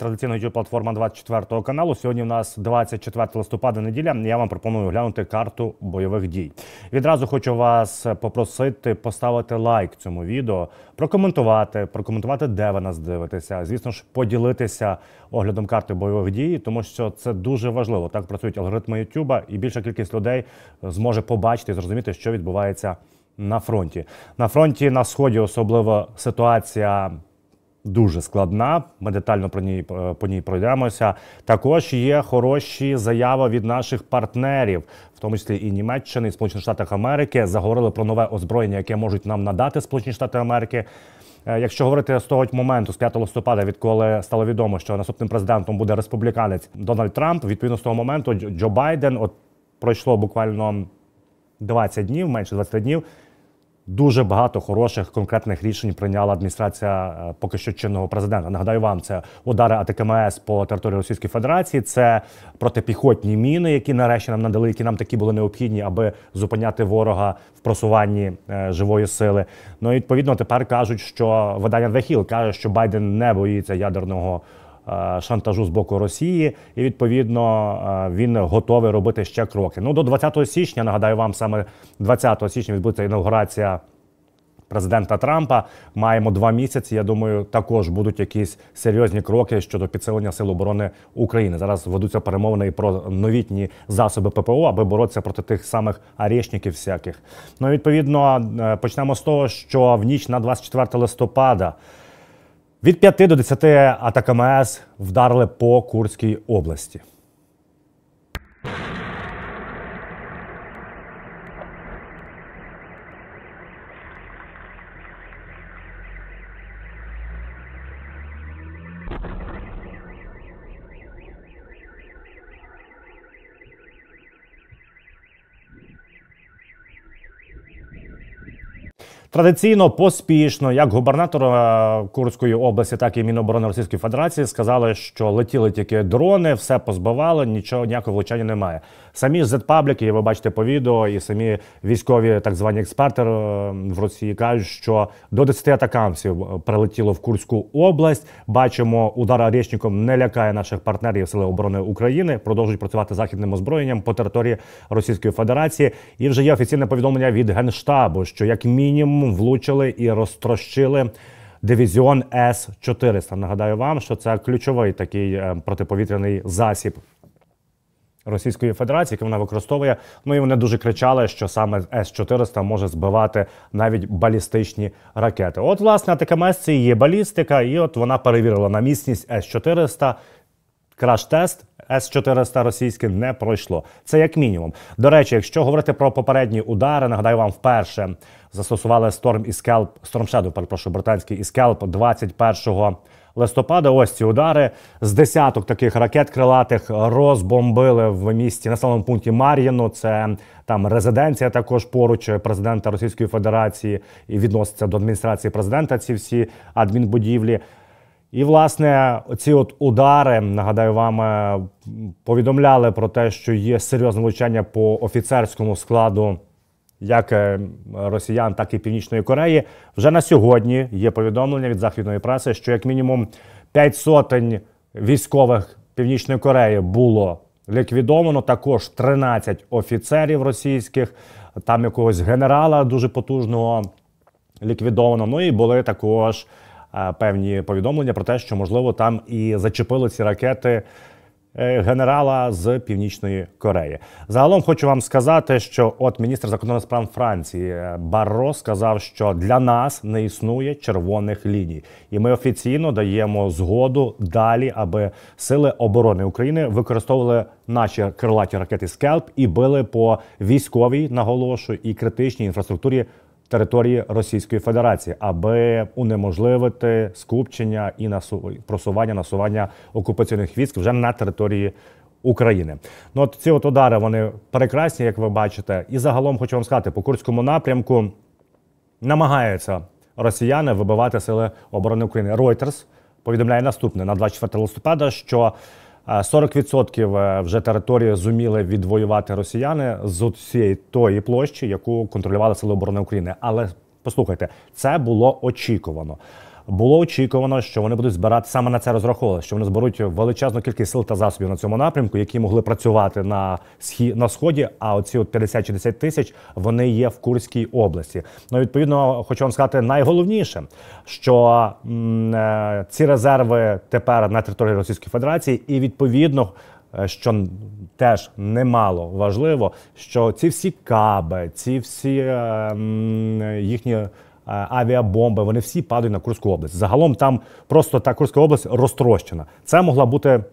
Традиційно йде платформа 24 каналу. Сьогодні у нас 24 листопада неділя. Я вам пропоную глянути карту бойових дій. Відразу хочу вас попросити поставити лайк цьому відео, прокоментувати, прокоментувати, де ви нас дивитеся. Звісно ж, поділитися оглядом карти бойових дій, тому що це дуже важливо. Так працюють алгоритми Ютуба, і більша кількість людей зможе побачити і зрозуміти, що відбувається на фронті. На фронті на сході особливо ситуація дуже складна. Ми детально про ній е, по ній пройдемося. Також є хороші заяви від наших партнерів, в тому числі і Німеччини, і Сполучених Штатів Америки, заговорили про нове озброєння, яке можуть нам надати Сполучені Штати Америки. Е, якщо говорити з того моменту, з 5 листопада, відколи стало відомо, що наступним президентом буде республіканець Дональд Трамп, відповідно з того моменту Джо Байден, от пройшло буквально 20 днів, менше 20 днів. Дуже багато хороших конкретних рішень прийняла адміністрація е, поки що чинного президента. Нагадаю вам, це удари АТКМС по території Російської Федерації, це протипіхотні міни, які нарешті нам надали, які нам такі були необхідні, аби зупиняти ворога в просуванні е, живої сили. Ну і відповідно тепер кажуть, що видання The Hill каже, що Байден не боїться ядерного. Е, шантажу з боку Росії, і відповідно е, він готовий робити ще кроки. Ну до 20 січня нагадаю вам саме 20 січня відбудеться інаугурація. Президента Трампа маємо два місяці. Я думаю, також будуть якісь серйозні кроки щодо підсилення сил оборони України. Зараз ведуться перемовини і про новітні засоби ППО, аби боротися проти тих самих арешників всяких. Ну відповідно е, почнемо з того, що в ніч на 24 листопада. Від 5 до 10 атак МС вдарили по Курській області. Традиційно поспішно, як губернатора е, Курської області, так і Міноборони Російської Федерації сказали, що летіли тільки дрони, все позбивали, нічого ніякого влучання немає. Самі зетпабліки, ви бачите по відео, і самі військові, так звані експерти е, в Росії кажуть, що до 10 атакамців е, прилетіло в Курську область. Бачимо, удар річником не лякає наших партнерів Сили оборони України, продовжують працювати західним озброєнням по території Російської Федерації. І вже є офіційне повідомлення від генштабу, що як мінімум мінімум влучили і розтрощили дивізіон С 400 Нагадаю вам, що це ключовий такий е, протиповітряний засіб. Російської Федерації, яку вона використовує, ну і вони дуже кричали, що саме С-400 може збивати навіть балістичні ракети. От, власне, АТКМС це є балістика, і от вона перевірила на міцність С-400 краш-тест. С-400 російське не пройшло. Це як мінімум. До речі, якщо говорити про попередні удари, нагадаю вам вперше застосували Storm і Scalp, Storm Shadow, перепрошую, британський і Scalp 21 листопада. Ось ці удари з десяток таких ракет крилатих розбомбили в місті населеному пункті Мар'їну. Це там резиденція, також поруч президента Російської Федерації і відноситься до адміністрації президента. Ці всі адмінбудівлі. І, власне, ці от удари, нагадаю вам, е, повідомляли про те, що є серйозне влучання по офіцерському складу як е, росіян, так і Північної Кореї. Вже на сьогодні є повідомлення від західної преси, що як мінімум 5 сотень військових Північної Кореї було ліквідовано. Також 13 офіцерів російських, там якогось генерала дуже потужного ліквідовано. Ну і були також певні повідомлення про те, що можливо там і зачепили ці ракети. Е, генерала з Північної Кореї загалом хочу вам сказати, що от міністр закордонних справ Франції е, Барро сказав, що для нас не існує червоних ліній, і ми офіційно даємо згоду далі, аби сили оборони України використовували наші крилаті ракети Скелп і били по військовій наголошу і критичній інфраструктурі території Російської Федерації, аби унеможливити скупчення і насу... просування насування окупаційних військ вже на території. України, ну от ці от удари вони прекрасні, як ви бачите, і загалом хочу вам сказати, по курському напрямку намагаються росіяни вибивати сили оборони України. Reuters повідомляє наступне на 24 листопада, що 40% е, е, вже території зуміли відвоювати росіяни з усієї тої площі, яку контролювали Сили оборони України. Але послухайте, це було очікувано було очікувано, що вони будуть збирати саме на це розраховували, що вони зберуть величезну кількість сил та засобів на цьому напрямку, які могли працювати на схід на сході. А оці 50-60 тисяч вони є в Курській області. Ну відповідно, хочу вам сказати, найголовніше, що м е, ці резерви тепер на території Російської Федерації, і відповідно. Е, що теж немало важливо, що ці всі каби, ці всі е, їхні Е, авіабомби. Вони всі падають на Курську область. Загалом там просто та Курська область розтрощена. Це могла бути.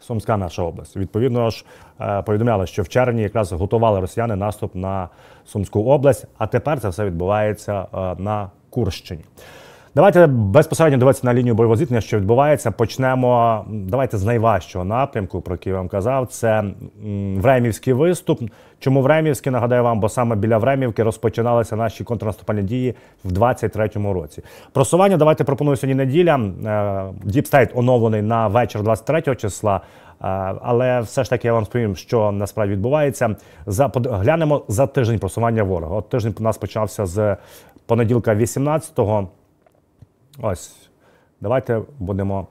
Сумська наша область. Відповідно ж е, повідомляли, що в червні якраз готували росіяни наступ на Сумську область, а тепер це все відбувається е, на Курщині. Давайте безпосередньо дивитися на лінію бойового зіткнення, що відбувається. Почнемо. Давайте з найважчого напрямку, про який я вам казав, це Времівський виступ. Чому Времівський? Нагадаю вам, бо саме біля Времівки розпочиналися наші контрнаступальні дії в 23-му році. Просування давайте пропоную сьогодні неділя. Діпстейт оновлений на вечір 23-го числа. Е, але все ж таки я вам сповім, що насправді відбувається. За глянемо за тиждень просування ворога. От тиждень у нас почався з понеділка 18-го. Ось, давайте будемо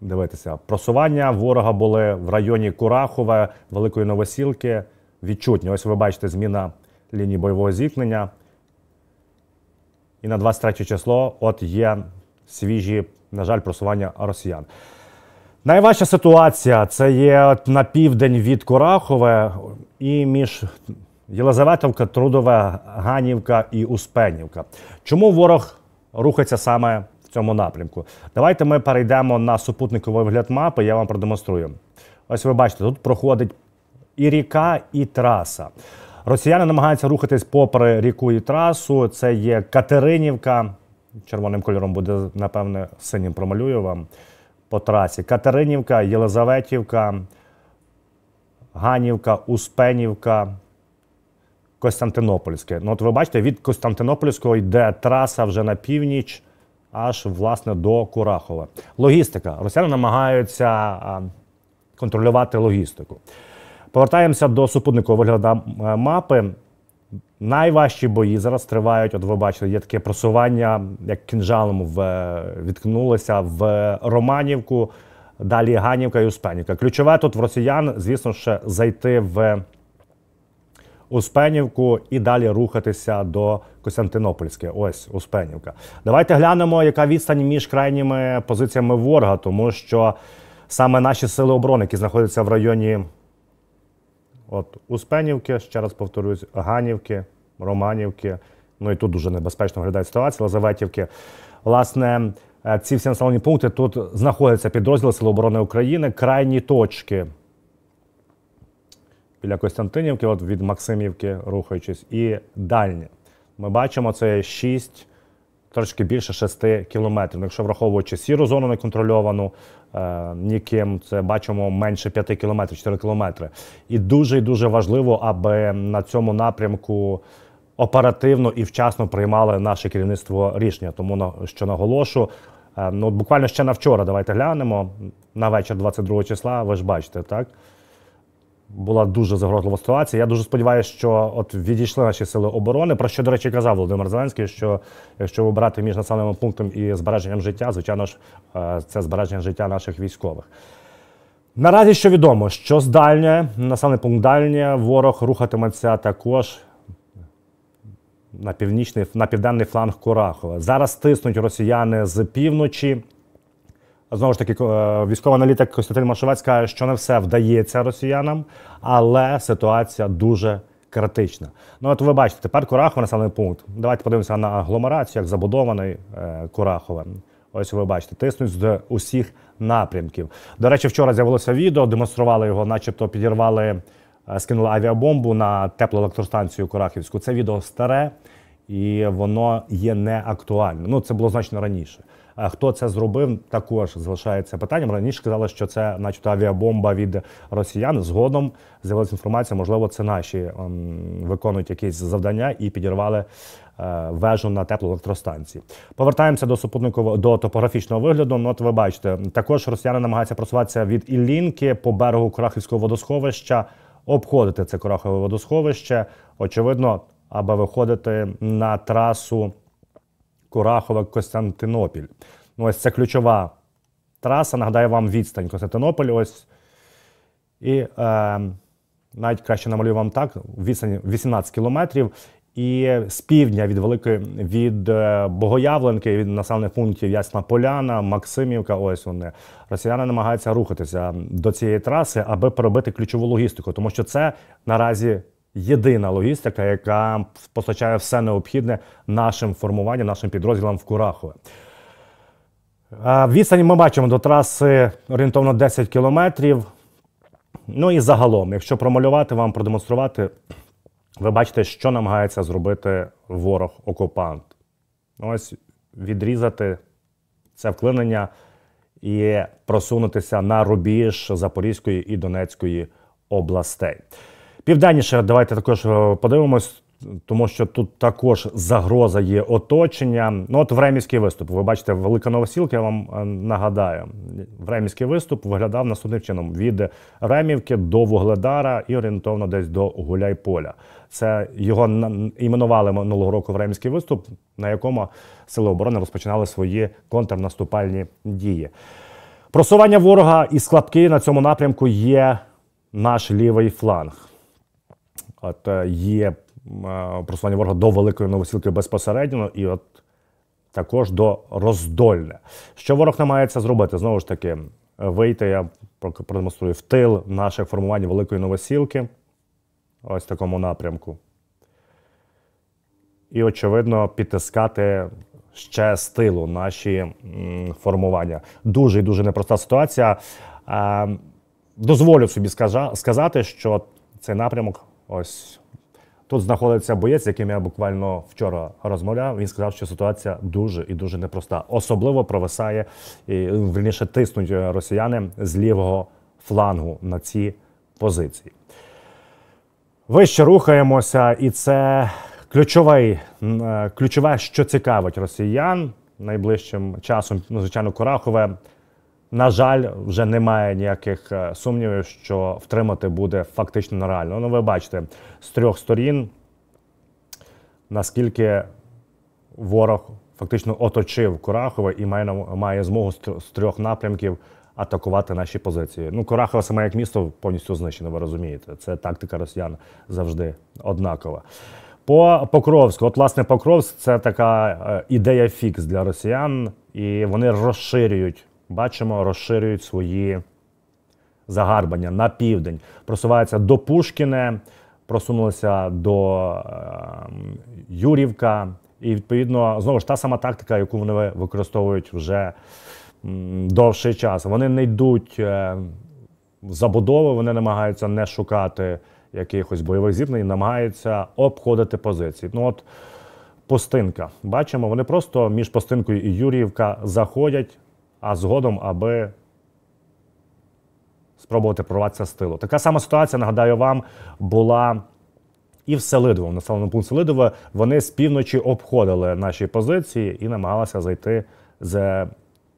дивитися. Просування ворога були в районі Курахове, Великої Новосілки. Відчутні. Ось ви бачите зміна лінії бойового зіткнення. І на 23 число от є свіжі, на жаль, просування росіян. Найважча ситуація це є на південь від Курахове і між Єлизаветовка, Трудове, Ганівка і Успенівка. Чому ворог рухається саме цьому напрямку. Давайте ми перейдемо на супутниковий вигляд мапи. Я вам продемонструю. Ось ви бачите, тут проходить і ріка, і траса. Росіяни намагаються рухатись попри ріку і трасу. Це є Катеринівка. Червоним кольором буде, напевне, синім промалюю вам по трасі. Катеринівка, Єлизаветівка, Ганівка, Успенівка, Костянтинопольське. Ну, от ви бачите, від Костянтинопольського йде траса вже на північ аж власне до Курахова. Логістика. Росіяни намагаються контролювати логістику. Повертаємося до супутникового вигляду е, мапи. Найважчі бої зараз тривають. От ви бачили, є таке просування, як кінжалом в е, відкнулося в Романівку, далі Ганівка і Успенівка. Ключове тут в росіян, звісно, ще зайти в. Успенівку і далі рухатися до Костянтинопольське. Ось Успенівка. Давайте глянемо, яка відстань між крайніми позиціями ворога, тому що саме наші сили оборони, які знаходяться в районі от Успенівки, ще раз повторюсь, Ганівки, Романівки. Ну і тут дуже небезпечно виглядає ситуація Лазаветівки. Власне, е, ці всі населені пункти тут знаходяться підрозділи Сил оборони України, крайні точки біля Костянтинівки, от від Максимівки, рухаючись, і дальні. Ми бачимо, це 6, трошки більше 6 кілометрів. Якщо враховуючи сіру зону неконтрольовану е, ніким, це бачимо менше 5 кілометрів, 4 кілометри. І дуже і дуже важливо, аби на цьому напрямку. Оперативно і вчасно приймали наше керівництво рішення, тому на що наголошу. Е, ну буквально ще на вчора. Давайте глянемо на вечір 22 числа. Ви ж бачите, так була дуже загрозлива ситуація. Я дуже сподіваюся, що от відійшли наші сили оборони. Про що, до речі, казав Володимир Зеленський, що якщо вибирати між населеним пунктом і збереженням життя, звичайно ж, е, це збереження життя наших військових. Наразі що відомо, що з дальня, населений пункт дальня, ворог рухатиметься також. На північний на південний фланг Корахова зараз тиснуть росіяни з півночі. Знову ж таки, е, військовий аналітик Костянтин Машовець каже, що не все вдається росіянам, але ситуація дуже критична. Ну от ви бачите, тепер Курахове населений пункт. Давайте подивимося на агломерацію, як забудований е, Курахове. Ось ви бачите, тиснуть з усіх напрямків. До речі, вчора з'явилося відео, демонстрували його, начебто підірвали, е, скинули авіабомбу на теплоелектростанцію Курахівську. Це відео старе і воно є неактуальним. Ну це було значно раніше. Хто це зробив, також залишається питанням. Раніше казали, що це, начебто, авіабомба від росіян. Згодом з'явилася інформація, можливо, це наші ем, виконують якісь завдання і підірвали е, вежу на теплоелектростанції. Повертаємося до супутникового до топографічного вигляду. Ну, от ви бачите, також росіяни намагаються просуватися від Іллінки по берегу Крахівського водосховища, обходити це Крахове водосховище. Очевидно, аби виходити на трасу. Курахова, Костянтинопіль. Ну, Ось це ключова траса. Нагадаю вам відстань Костянтинополь. Ось. І е, навіть краще намалюю вам так: відстань 18 кілометрів. І з півдня від великої від е, Богоявленки, від населених пунктів Ясна Поляна, Максимівка. Ось вони росіяни намагаються рухатися до цієї траси, аби пробити ключову логістику, тому що це наразі єдина логістика, яка постачає все необхідне нашим формуванням, нашим підрозділам в Курахове. Відстані ми бачимо до траси орієнтовно 10 кілометрів. Ну і загалом, якщо промалювати вам, продемонструвати, ви бачите, що намагається зробити ворог-окупант. Ось відрізати це вклинення і просунутися на рубіж Запорізької і Донецької областей. Південніше, давайте також е, подивимось, тому що тут також загроза є оточення. Ну от Времівський виступ. Ви бачите, велика новосілка, я вам е, нагадаю. Времівський виступ виглядав наступним чином від Ремівки до Вугледара і орієнтовно десь до Гуляйполя. Це його іменували минулого року Времський виступ, на якому сили оборони розпочинали свої контрнаступальні дії. Просування ворога і складки на цьому напрямку є наш лівий фланг. От є е, просування ворога до великої новосілки безпосередньо і от також до роздольне. Що ворог намагається зробити? Знову ж таки, вийти, я продемонструю в тил наших формувань великої новосілки. Ось в такому напрямку. І, очевидно, підтискати ще з тилу наші формування. Дуже і дуже непроста ситуація. Ем, дозволю собі сказати, що цей напрямок Ось тут знаходиться боєць, яким я буквально вчора розмовляв. Він сказав, що ситуація дуже і дуже непроста. Особливо провисає і вільніше тиснуть е, росіяни з лівого флангу на ці позиції. Вище рухаємося, і це ключовий, е, ключове, що цікавить росіян найближчим часом. Ну, звичайно, Курахове на жаль, вже немає ніяких е, сумнівів, що втримати буде фактично нереально. Ну, ви бачите, з трьох сторін, наскільки ворог фактично оточив Курахове і має має змогу з трьох напрямків атакувати наші позиції. Ну, Курахове саме як місто повністю знищено, ви розумієте. Це тактика росіян завжди однакова. По Покровську, от власне Покровськ це така е, ідея фікс для росіян, і вони розширюють бачимо, розширюють свої загарбання на південь. Просуваються до Пушкіне, просунулися до ем, Юрівка. І, відповідно, знову ж та сама тактика, яку вони використовують вже довший час. Вони не йдуть е, в забудови, вони намагаються не шукати якихось бойових зіткнень, намагаються обходити позиції. Ну от Постинка. Бачимо, вони просто між Пустинкою і Юріївка заходять, а згодом, аби спробувати прорватися з тилу. Така сама ситуація, нагадаю вам, була. І в Селидово, в населеному пункт Селидове, вони з півночі обходили наші позиції і намагалися зайти з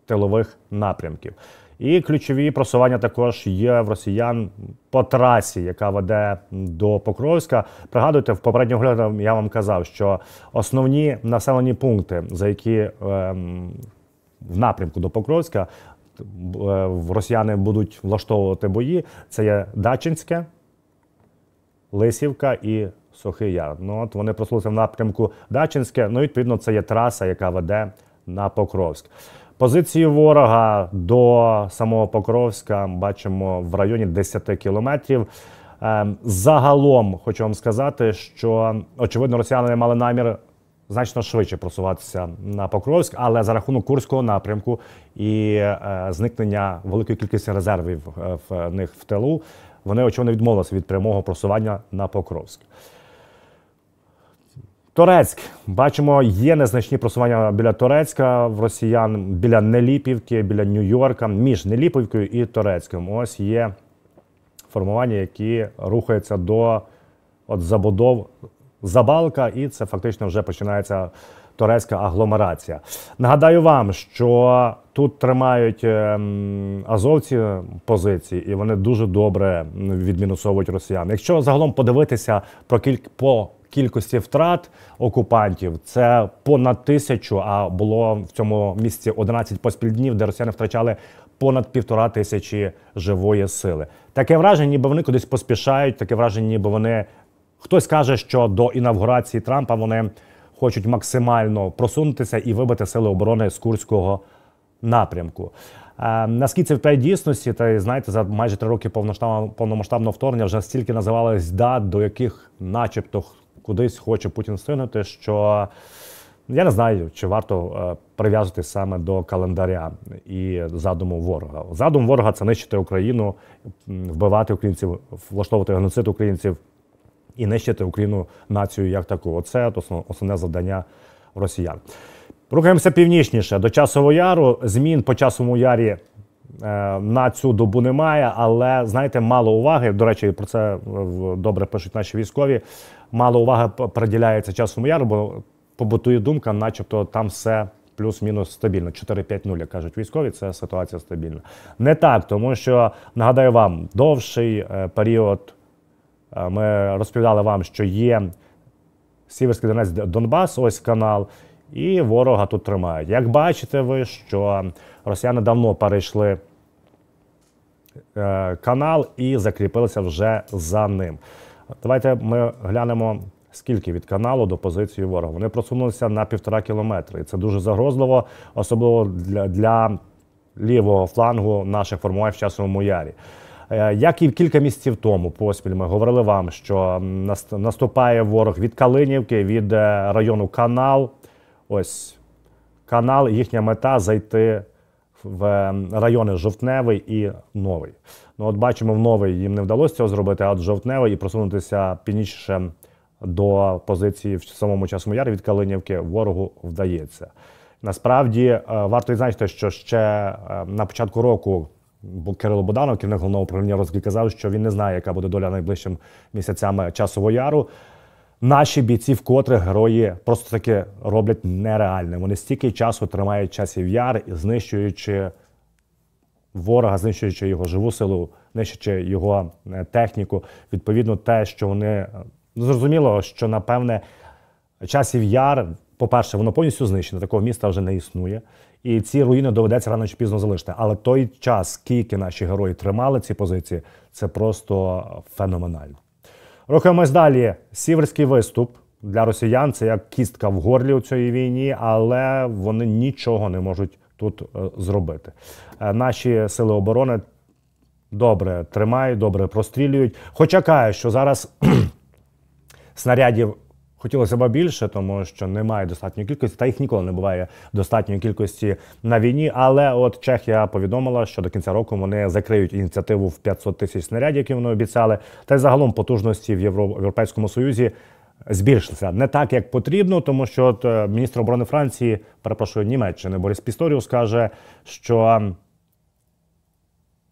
тилових напрямків. І ключові просування також є в росіян по трасі, яка веде до Покровська. Пригадуйте, в попередньому огляду я вам казав, що основні населені пункти, за які ем, в напрямку до Покровська е, росіяни будуть влаштовувати бої. Це є Дачинське, Лисівка і Сухий Яр. Ну от вони просулися в напрямку Дачинське. Ну, відповідно, це є траса, яка веде на Покровськ. Позиції ворога до самого Покровська бачимо в районі 10 кілометрів. Ем, загалом хочу вам сказати, що очевидно росіяни мали намір значно швидше просуватися на Покровськ, але за рахунок курського напрямку і е, зникнення великої кількості резервів е, в, них в тилу, вони очевидно відмовилися від прямого просування на Покровськ. Торецьк, бачимо, є незначні просування біля Торецька в росіян, біля Неліпівки, біля Нью-Йорка, між Неліпівкою і Торецьком. Ось є формування, які рухаються до от забудов забалка, і це фактично вже починається турецька агломерація. Нагадаю вам, що тут тримають ем, азовці позиції, і вони дуже добре відмінусовують росіян. Якщо загалом подивитися про кілька по Кількості втрат окупантів це понад тисячу. А було в цьому місці 11 поспіль днів, де росіяни втрачали понад півтора тисячі живої сили. Таке враження, ніби вони кудись поспішають. Таке враження, ніби вони Хтось каже, що до інавгурації Трампа вони хочуть максимально просунутися і вибити сили оборони з курського напрямку. Е, наскільки це в дійсності, та знаєте, за майже три роки повномасштабного вторгнення вже стільки називались дат, до яких, начебто, кудись хоче Путін стинути, що я не знаю, чи варто е, прив'язувати саме до календаря і задуму ворога. Задум ворога це нищити Україну, вбивати українців, влаштовувати геноцид українців і нищити Україну націю як таку. Оце основне завдання росіян. Рухаємося північніше до часового яру. Змін по часовому ярі е, на цю добу немає, але знаєте, мало уваги. До речі, про це е, добре пишуть наші військові. Мало уваги приділяється часовому яру, бо побутує думка, начебто там все. Плюс-мінус стабільно 4-5 нуля кажуть військові. Це ситуація стабільна. Не так, тому що нагадаю вам довший е, період Е, ми розповідали вам, що є Сіверський Донець Донбас, ось канал, і ворога тут тримають. Як бачите, ви, що росіяни давно перейшли е, канал і закріпилися вже за ним. Давайте ми глянемо. Скільки від каналу до позиції ворога? Вони просунулися на півтора кілометри. І це дуже загрозливо, особливо для для лівого флангу наших формувань в часовому ярі. Е, як і кілька місяців тому поспіль ми говорили вам, що наступає ворог від Калинівки, від е, району Канал. Ось канал, їхня мета зайти в е, райони Жовтневий і Новий. Ну от бачимо, в новий їм не вдалося цього зробити, а от жовтневий і просунутися північніше до позиції в самому часу ярі від Калинівки ворогу вдається. Насправді варто відзначити, що ще на початку року Бо Кирило Боданов, керівник головного управління розвідки, казав, що він не знає, яка буде доля найближчим місяцями е, часового яру. Наші бійці, вкотре герої просто таки роблять нереальне. Вони стільки часу тримають часів яр, знищуючи ворога, знищуючи його живу силу, знищуючи його е, техніку. Відповідно, те, що вони е, ну, зрозуміло, що напевне часів яр по-перше, воно повністю знищено, такого міста вже не існує. І ці руїни доведеться рано чи пізно залишити. Але той час, скільки наші герої тримали ці позиції, це просто феноменально. Рухаємось далі. Сіверський виступ для росіян це як кістка в горлі у цій війні, але вони нічого не можуть тут е, зробити. Е, наші сили оборони добре тримають, добре прострілюють. Хоча каже, що зараз снарядів Хотілося б більше, тому що немає достатньої кількості, та їх ніколи не буває достатньої кількості на війні. Але от Чехія повідомила, що до кінця року вони закриють ініціативу в 500 тисяч снарядів, які вони обіцяли, та й загалом потужності в Європейському Союзі збільшилися не так, як потрібно, тому що от е, міністр оборони Франції, перепрошую Німеччини, Борис Пісторіус каже, що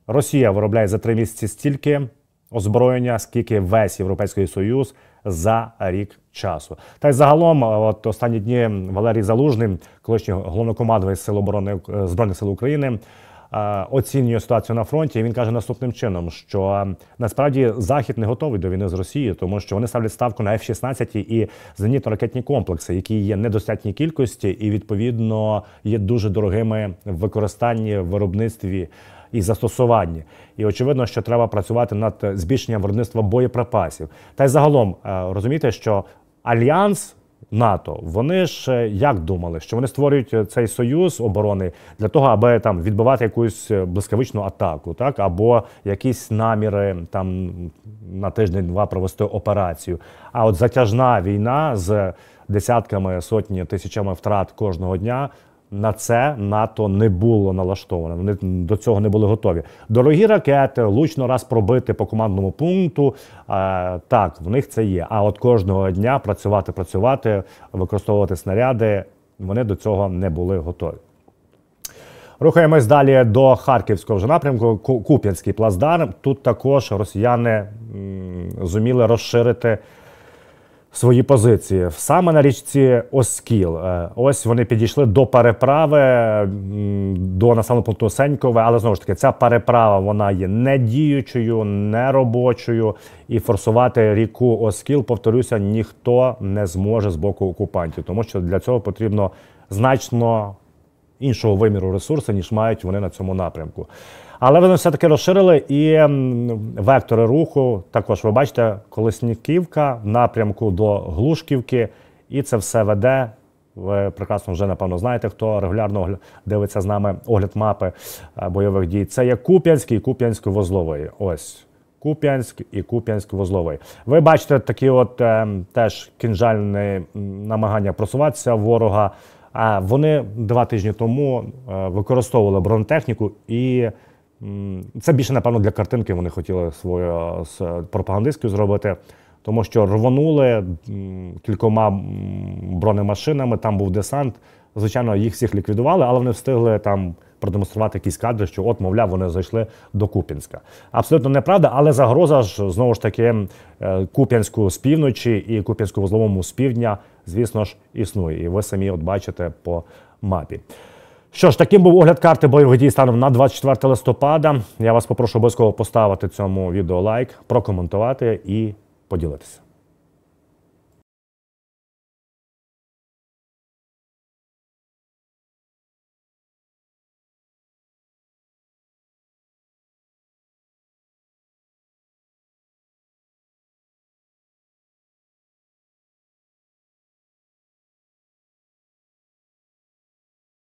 Росія виробляє за три місяці стільки озброєння, скільки весь європейський союз за рік часу. Та й загалом, е, от останні дні Валерій Залужний, колишній головнокомандувач Сил оборони е, збройних сил України. Е, оцінює ситуацію на фронті. і Він каже наступним чином, що насправді захід не готовий до війни з Росією, тому що вони ставлять ставку на F-16 і зенітно-ракетні комплекси, які є недостатній кількості, і відповідно є дуже дорогими в використанні в виробництві. І застосування, І очевидно, що треба працювати над збільшенням виробництва боєприпасів. Та й загалом е, розумієте, що альянс. НАТО, вони ж е, як думали, що вони створюють е, цей союз оборони для того, аби там відбивати якусь блискавичну атаку, так або якісь наміри там на тиждень-два провести операцію. А от затяжна війна з десятками сотні тисячами втрат кожного дня на це НАТО не було налаштоване. Вони до цього не були готові. Дорогі ракети, лучно раз пробити по командному пункту. Так, в них це є. А от кожного дня працювати, працювати, використовувати снаряди. Вони до цього не були готові. Рухаємось далі до Харківського вже напрямку. Куп'янський плацдарм. Тут також росіяни зуміли розширити свої позиції саме на річці Оскіл. Е, ось вони підійшли до переправи до населеного пункту Сенькове, але знову ж таки ця переправа вона є недіючою, діючою, не робочою, і форсувати ріку Оскіл, повторюся, ніхто не зможе з боку окупантів, тому що для цього потрібно значно іншого виміру ресурсу ніж мають вони на цьому напрямку. Але вони все-таки розширили і ем, вектори руху. Також ви бачите, Колесніківка в напрямку до Глушківки, і це все веде. Ви прекрасно вже напевно знаєте, хто регулярно дивиться з нами огляд мапи е, бойових дій. Це є Куп'янський і купянсько возловий Ось Куп'янськ і Куп'янськ-Возловий. Ви бачите такі, от е, теж кінжальні намагання просуватися ворога. А вони два тижні тому е, використовували бронетехніку і. Це більше, напевно, для картинки вони хотіли свою е, з е, пропагандистською зробити, тому що рвонули кількома бронемашинами, там був десант. Звичайно, їх всіх ліквідували, але вони встигли там продемонструвати якісь кадри, що от, мовляв, вони зайшли до Куп'янська. Абсолютно неправда, але загроза ж знову ж таки е, Куп'янську з півночі і Куп'янську вузловому з півдня, звісно ж, існує. І ви самі от бачите по мапі. Що ж, таким був огляд карти бойових дій станом на 24 листопада. Я вас попрошу обов'язково поставити цьому відео лайк, прокоментувати і поділитися.